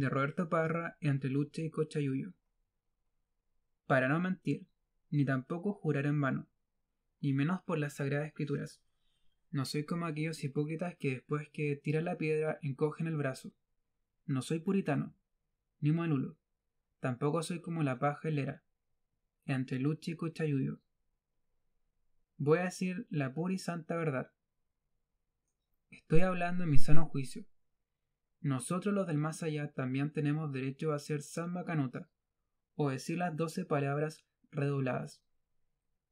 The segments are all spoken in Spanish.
de Roberto Parra y Anteluche y Cochayuyo. Para no mentir, ni tampoco jurar en vano, ni menos por las sagradas escrituras. No soy como aquellos hipócritas que después que tiran la piedra encogen el brazo. No soy puritano, ni manulo. Tampoco soy como la paja helera, entre Luchi y Cochayuyo. Voy a decir la pura y santa verdad. Estoy hablando en mi sano juicio, nosotros los del más allá también tenemos derecho a hacer samba canuta, o decir las doce palabras redobladas,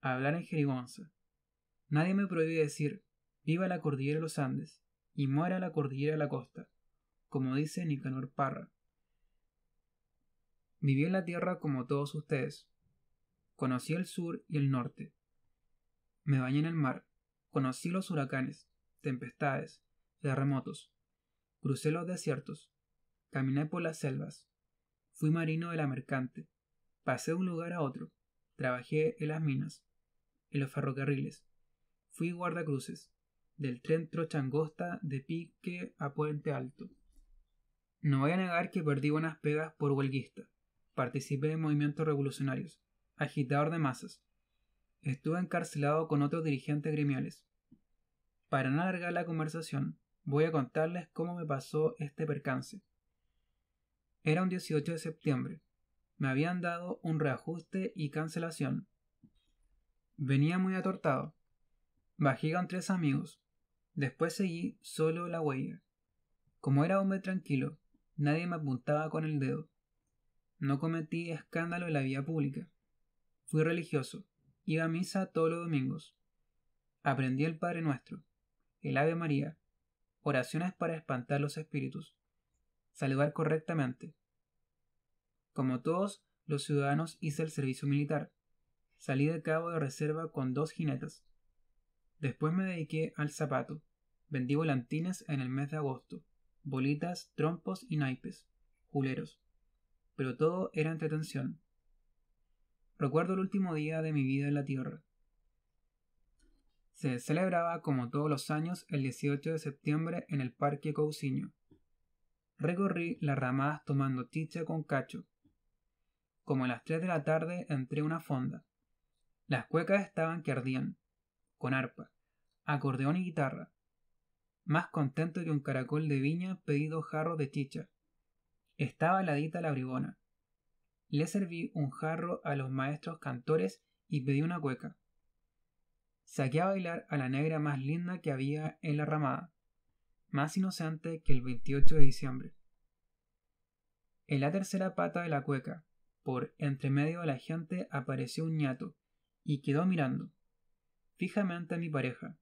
hablar en jerigonza. Nadie me prohíbe decir, viva la cordillera de los Andes, y muera la cordillera de la costa, como dice Nicanor Parra. Viví en la tierra como todos ustedes. Conocí el sur y el norte. Me bañé en el mar. Conocí los huracanes, tempestades, terremotos, Crucé los desiertos, caminé por las selvas, fui marino de la mercante, pasé de un lugar a otro, trabajé en las minas, en los ferrocarriles, fui guardacruces, del tren Trochangosta de Pique a Puente Alto. No voy a negar que perdí buenas pegas por huelguista, participé en movimientos revolucionarios, agitador de masas, estuve encarcelado con otros dirigentes gremiales. Para no alargar la conversación, voy a contarles cómo me pasó este percance. Era un 18 de septiembre. Me habían dado un reajuste y cancelación. Venía muy atortado. Bajé con tres amigos. Después seguí solo la huella. Como era hombre tranquilo, nadie me apuntaba con el dedo. No cometí escándalo en la vía pública. Fui religioso. Iba a misa todos los domingos. Aprendí el Padre Nuestro, el Ave María, oraciones para espantar los espíritus, saludar correctamente. Como todos los ciudadanos hice el servicio militar. Salí de cabo de reserva con dos jinetas. Después me dediqué al zapato. Vendí volantines en el mes de agosto, bolitas, trompos y naipes, juleros. Pero todo era entretención. Recuerdo el último día de mi vida en la tierra se celebraba como todos los años el 18 de septiembre en el Parque Cousiño. Recorrí las ramadas tomando chicha con cacho. Como a las 3 de la tarde entré a una fonda. Las cuecas estaban que ardían, con arpa, acordeón y guitarra. Más contento que un caracol de viña pedido jarro de chicha. Estaba ladita la bribona. Le serví un jarro a los maestros cantores y pedí una cueca saqué a bailar a la negra más linda que había en la ramada, más inocente que el 28 de diciembre. En la tercera pata de la cueca, por entre medio de la gente, apareció un ñato y quedó mirando fijamente a mi pareja.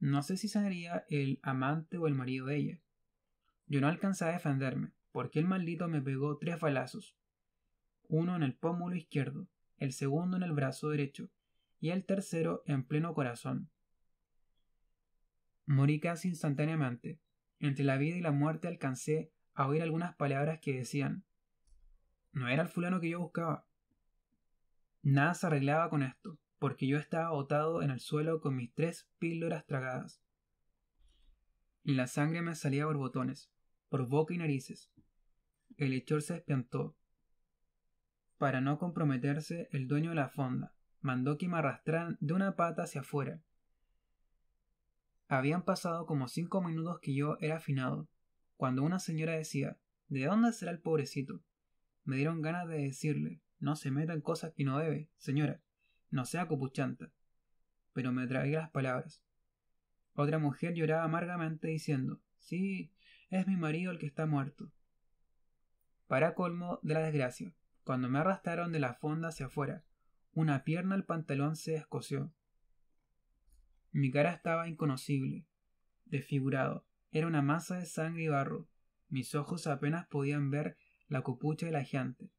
No sé si sería el amante o el marido de ella. Yo no alcanzaba a defenderme, porque el maldito me pegó tres balazos. Uno en el pómulo izquierdo, el segundo en el brazo derecho y el tercero en pleno corazón. Morí casi instantáneamente. Entre la vida y la muerte alcancé a oír algunas palabras que decían No era el fulano que yo buscaba. Nada se arreglaba con esto, porque yo estaba botado en el suelo con mis tres píldoras tragadas. La sangre me salía por botones, por boca y narices. El lechor se espantó. Para no comprometerse, el dueño de la fonda, mandó que me arrastraran de una pata hacia afuera. Habían pasado como cinco minutos que yo era afinado, cuando una señora decía, ¿de dónde será el pobrecito? Me dieron ganas de decirle, no se meta en cosas que no debe, señora, no sea copuchanta. Pero me tragué las palabras. Otra mujer lloraba amargamente diciendo, sí, es mi marido el que está muerto. Para colmo de la desgracia, cuando me arrastraron de la fonda hacia afuera, una pierna al pantalón se escoció. Mi cara estaba inconocible, desfigurado. Era una masa de sangre y barro. Mis ojos apenas podían ver la copucha de la gente.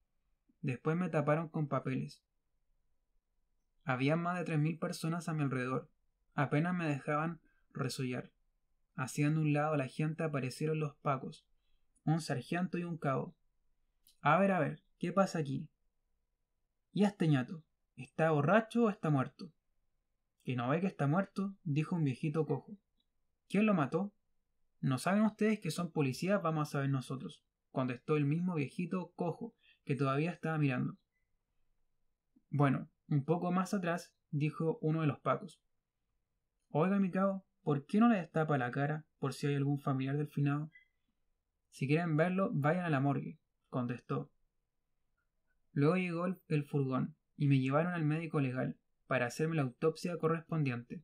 Después me taparon con papeles. Había más de tres mil personas a mi alrededor. Apenas me dejaban resollar. Haciendo un lado a la gente aparecieron los pacos, un sargento y un cabo. A ver, a ver, ¿qué pasa aquí? Y este ¿Está borracho o está muerto? Que no ve que está muerto, dijo un viejito cojo. ¿Quién lo mató? No saben ustedes que son policías, vamos a saber nosotros, contestó el mismo viejito cojo, que todavía estaba mirando. Bueno, un poco más atrás, dijo uno de los pacos. Oiga, mi cabo, ¿por qué no le destapa la cara por si hay algún familiar del finado? Si quieren verlo, vayan a la morgue, contestó. Luego llegó el furgón, y me llevaron al médico legal para hacerme la autopsia correspondiente.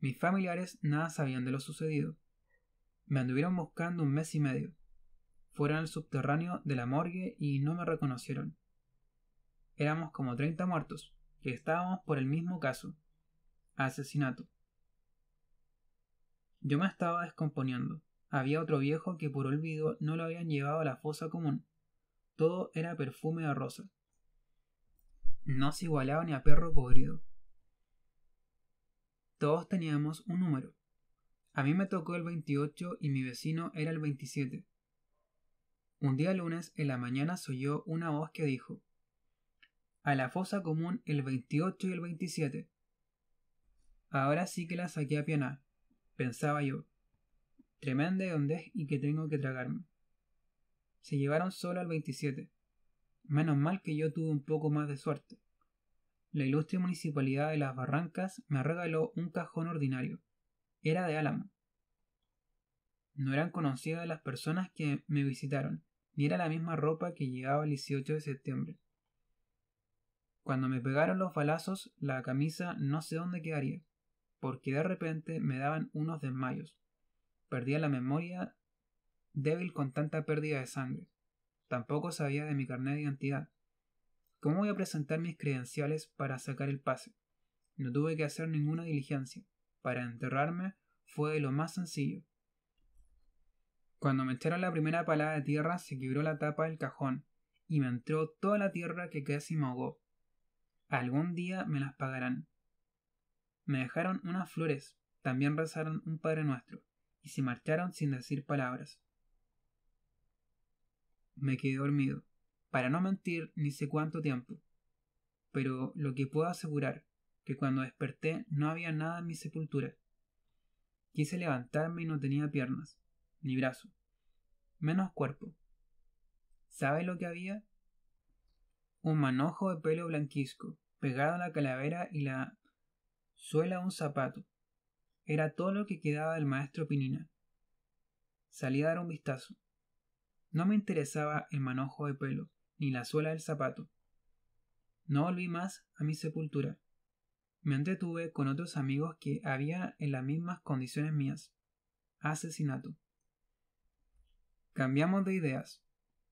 Mis familiares nada sabían de lo sucedido. Me anduvieron buscando un mes y medio. Fueron al subterráneo de la morgue y no me reconocieron. Éramos como 30 muertos, que estábamos por el mismo caso. Asesinato. Yo me estaba descomponiendo. Había otro viejo que por olvido no lo habían llevado a la fosa común. Todo era perfume de rosa. No se igualaba ni a perro podrido. Todos teníamos un número. A mí me tocó el 28 y mi vecino era el 27. Un día lunes en la mañana se oyó una voz que dijo, a la fosa común el 28 y el 27. Ahora sí que la saqué a pianar, pensaba yo. Tremenda es y que tengo que tragarme. Se llevaron solo al 27. Menos mal que yo tuve un poco más de suerte. La ilustre municipalidad de Las Barrancas me regaló un cajón ordinario. Era de álamo. No eran conocidas las personas que me visitaron, ni era la misma ropa que llegaba el 18 de septiembre. Cuando me pegaron los balazos, la camisa no sé dónde quedaría, porque de repente me daban unos desmayos. Perdía la memoria débil con tanta pérdida de sangre. Tampoco sabía de mi carnet de identidad. ¿Cómo voy a presentar mis credenciales para sacar el pase? No tuve que hacer ninguna diligencia. Para enterrarme fue de lo más sencillo. Cuando me echaron la primera palada de tierra se quebró la tapa del cajón y me entró toda la tierra que casi me ahogó. Algún día me las pagarán. Me dejaron unas flores, también rezaron un Padre Nuestro, y se marcharon sin decir palabras. Me quedé dormido, para no mentir ni sé cuánto tiempo. Pero lo que puedo asegurar, que cuando desperté no había nada en mi sepultura. Quise levantarme y no tenía piernas, ni brazo, menos cuerpo. ¿Sabe lo que había? Un manojo de pelo blanquisco pegado a la calavera y la suela de un zapato. Era todo lo que quedaba del maestro Pinina. Salí a dar un vistazo. No me interesaba el manojo de pelo, ni la suela del zapato. No volví más a mi sepultura. Me entretuve con otros amigos que había en las mismas condiciones mías. Asesinato. Cambiamos de ideas.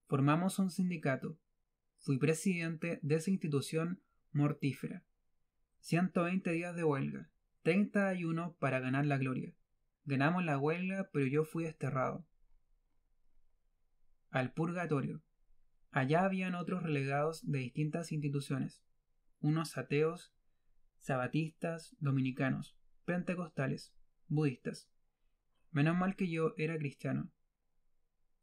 Formamos un sindicato. Fui presidente de esa institución mortífera. 120 días de huelga, 31 para ganar la gloria. Ganamos la huelga, pero yo fui desterrado al purgatorio. Allá habían otros relegados de distintas instituciones, unos ateos, sabatistas, dominicanos, pentecostales, budistas. Menos mal que yo era cristiano.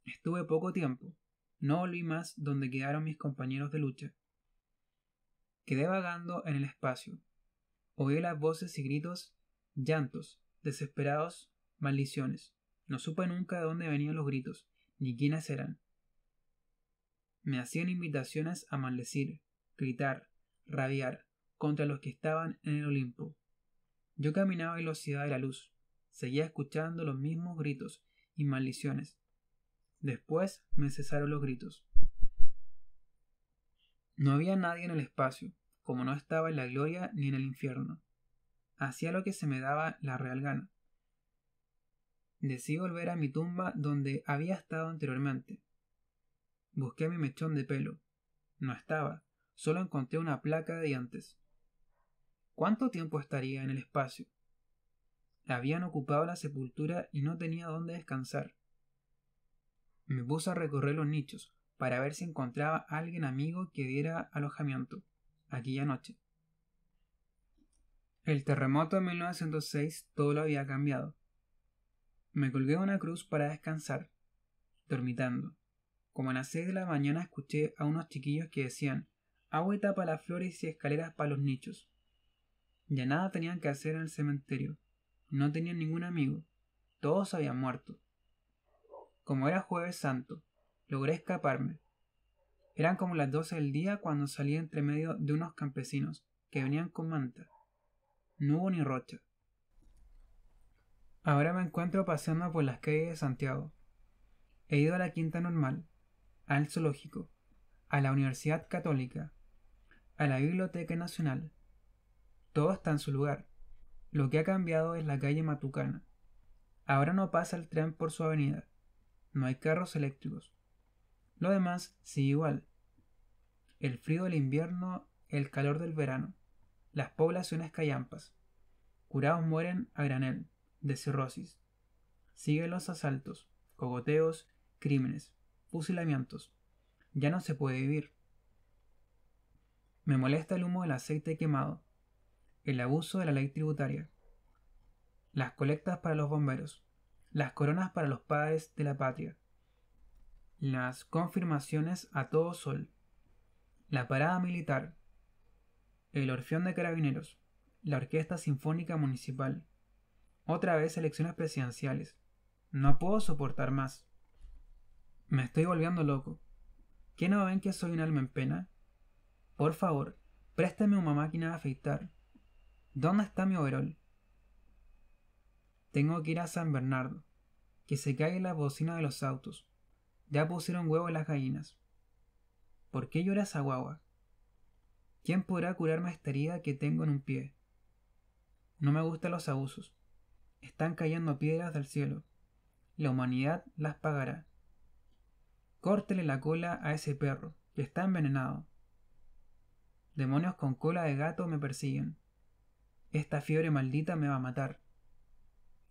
Estuve poco tiempo, no volví más donde quedaron mis compañeros de lucha. Quedé vagando en el espacio. Oí las voces y gritos, llantos, desesperados, maldiciones. No supe nunca de dónde venían los gritos, ni quiénes eran. Me hacían invitaciones a maldecir, gritar, rabiar contra los que estaban en el Olimpo. Yo caminaba a velocidad de la luz, seguía escuchando los mismos gritos y maldiciones. Después me cesaron los gritos. No había nadie en el espacio, como no estaba en la gloria ni en el infierno. Hacía lo que se me daba la real gana. Decidí volver a mi tumba donde había estado anteriormente. Busqué mi mechón de pelo. No estaba, solo encontré una placa de dientes. ¿Cuánto tiempo estaría en el espacio? Habían ocupado la sepultura y no tenía dónde descansar. Me puse a recorrer los nichos para ver si encontraba a alguien amigo que diera alojamiento aquella noche. El terremoto de 1906 todo lo había cambiado. Me colgué a una cruz para descansar, dormitando. Como a las seis de la mañana escuché a unos chiquillos que decían agua y tapa las flores y escaleras para los nichos. Ya nada tenían que hacer en el cementerio. No tenían ningún amigo. Todos habían muerto. Como era jueves santo, logré escaparme. Eran como las doce del día cuando salí entre medio de unos campesinos que venían con manta. No hubo ni rocha, Ahora me encuentro paseando por las calles de Santiago. He ido a la Quinta Normal, al Zoológico, a la Universidad Católica, a la Biblioteca Nacional. Todo está en su lugar. Lo que ha cambiado es la calle Matucana. Ahora no pasa el tren por su avenida. No hay carros eléctricos. Lo demás sigue igual. El frío del invierno, el calor del verano, las poblaciones callampas. Curados mueren a granel de cirrosis. Sigue los asaltos, cogoteos, crímenes, fusilamientos. Ya no se puede vivir. Me molesta el humo del aceite quemado, el abuso de la ley tributaria, las colectas para los bomberos, las coronas para los padres de la patria, las confirmaciones a todo sol, la parada militar, el orfeón de carabineros, la orquesta sinfónica municipal, otra vez elecciones presidenciales. No puedo soportar más. Me estoy volviendo loco. ¿Qué no ven que soy un alma en pena? Por favor, préstame una máquina de afeitar. ¿Dónde está mi overol? Tengo que ir a San Bernardo. Que se caiga la bocina de los autos. Ya pusieron huevo en las gallinas. ¿Por qué lloras a ¿Quién podrá curarme esta herida que tengo en un pie? No me gustan los abusos. Están cayendo piedras del cielo. La humanidad las pagará. Córtele la cola a ese perro, que está envenenado. Demonios con cola de gato me persiguen. Esta fiebre maldita me va a matar.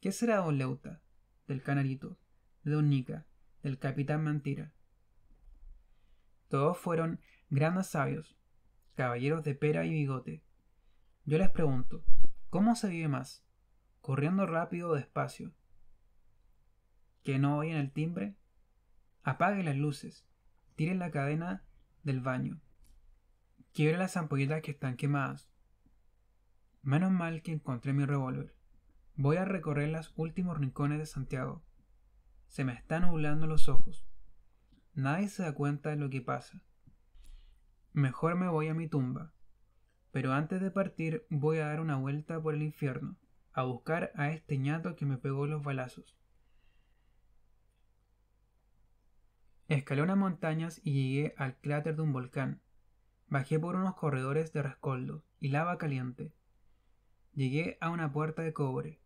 ¿Qué será don Leuta? Del canarito, de don Nica, del capitán Mentira. Todos fueron grandes sabios, caballeros de pera y bigote. Yo les pregunto, ¿cómo se vive más? corriendo rápido o despacio. Que no oyen el timbre. Apague las luces. Tire la cadena del baño. Quiebre las ampolletas que están quemadas. Menos mal que encontré mi revólver. Voy a recorrer los últimos rincones de Santiago. Se me están nublando los ojos. Nadie se da cuenta de lo que pasa. Mejor me voy a mi tumba. Pero antes de partir voy a dar una vuelta por el infierno a buscar a este ñato que me pegó los balazos. Escalé unas montañas y llegué al cráter de un volcán. Bajé por unos corredores de rescoldo y lava caliente. Llegué a una puerta de cobre.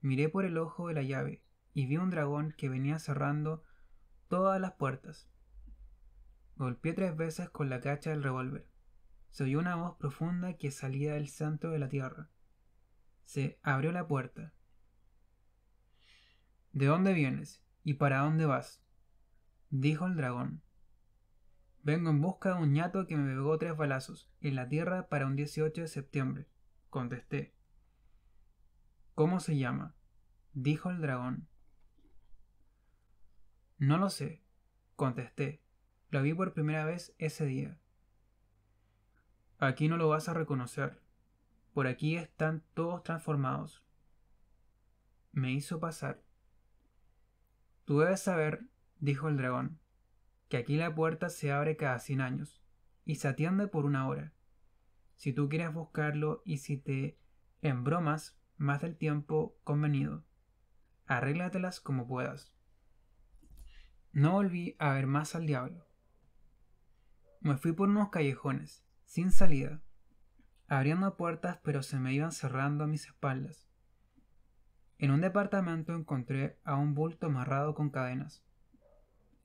Miré por el ojo de la llave y vi un dragón que venía cerrando todas las puertas. Golpeé tres veces con la cacha del revólver. Se oyó una voz profunda que salía del centro de la tierra se abrió la puerta. ¿De dónde vienes y para dónde vas? dijo el dragón. Vengo en busca de un ñato que me pegó tres balazos en la tierra para un 18 de septiembre, contesté. ¿Cómo se llama? dijo el dragón. No lo sé, contesté. Lo vi por primera vez ese día. Aquí no lo vas a reconocer, por aquí están todos transformados. Me hizo pasar. Tú debes saber, dijo el dragón, que aquí la puerta se abre cada cien años y se atiende por una hora. Si tú quieres buscarlo y si te embromas más del tiempo convenido, arréglatelas como puedas. No volví a ver más al diablo. Me fui por unos callejones, sin salida, abriendo puertas pero se me iban cerrando a mis espaldas. En un departamento encontré a un bulto amarrado con cadenas.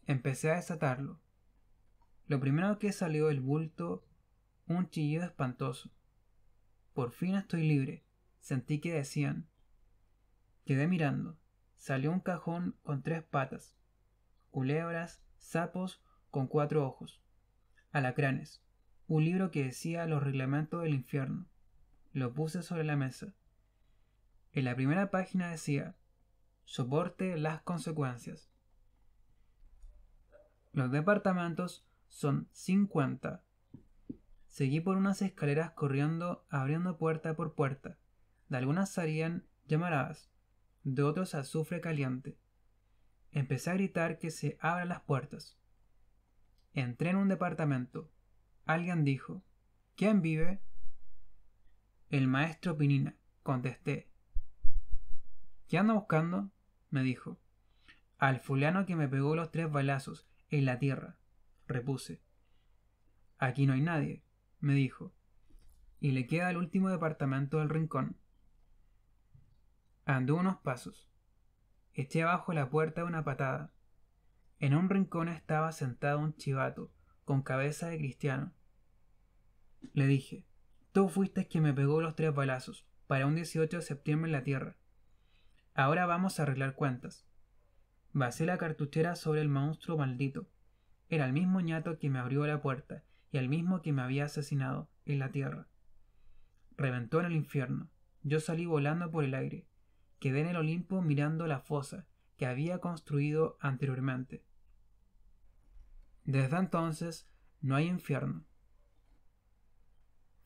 Empecé a desatarlo. Lo primero que salió del bulto, un chillido espantoso. Por fin estoy libre, sentí que decían. Quedé mirando. Salió un cajón con tres patas, culebras, sapos con cuatro ojos, alacranes, un libro que decía los reglamentos del infierno. Lo puse sobre la mesa. En la primera página decía, soporte las consecuencias. Los departamentos son 50. Seguí por unas escaleras corriendo, abriendo puerta por puerta. De algunas salían llamaradas, de otros azufre caliente. Empecé a gritar que se abran las puertas. Entré en un departamento. Alguien dijo, ¿quién vive? El maestro Pinina, contesté. ¿Qué anda buscando? me dijo. Al fulano que me pegó los tres balazos en la tierra, repuse. Aquí no hay nadie, me dijo. Y le queda el último departamento del rincón. Andó unos pasos. Eché abajo la puerta de una patada. En un rincón estaba sentado un chivato con cabeza de cristiano. Le dije, tú fuiste quien me pegó los tres balazos para un 18 de septiembre en la Tierra. Ahora vamos a arreglar cuentas. Vacé la cartuchera sobre el monstruo maldito. Era el mismo ñato que me abrió la puerta y el mismo que me había asesinado en la Tierra. Reventó en el infierno. Yo salí volando por el aire. Quedé en el Olimpo mirando la fosa que había construido anteriormente. Desde entonces no hay infierno.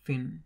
Fin.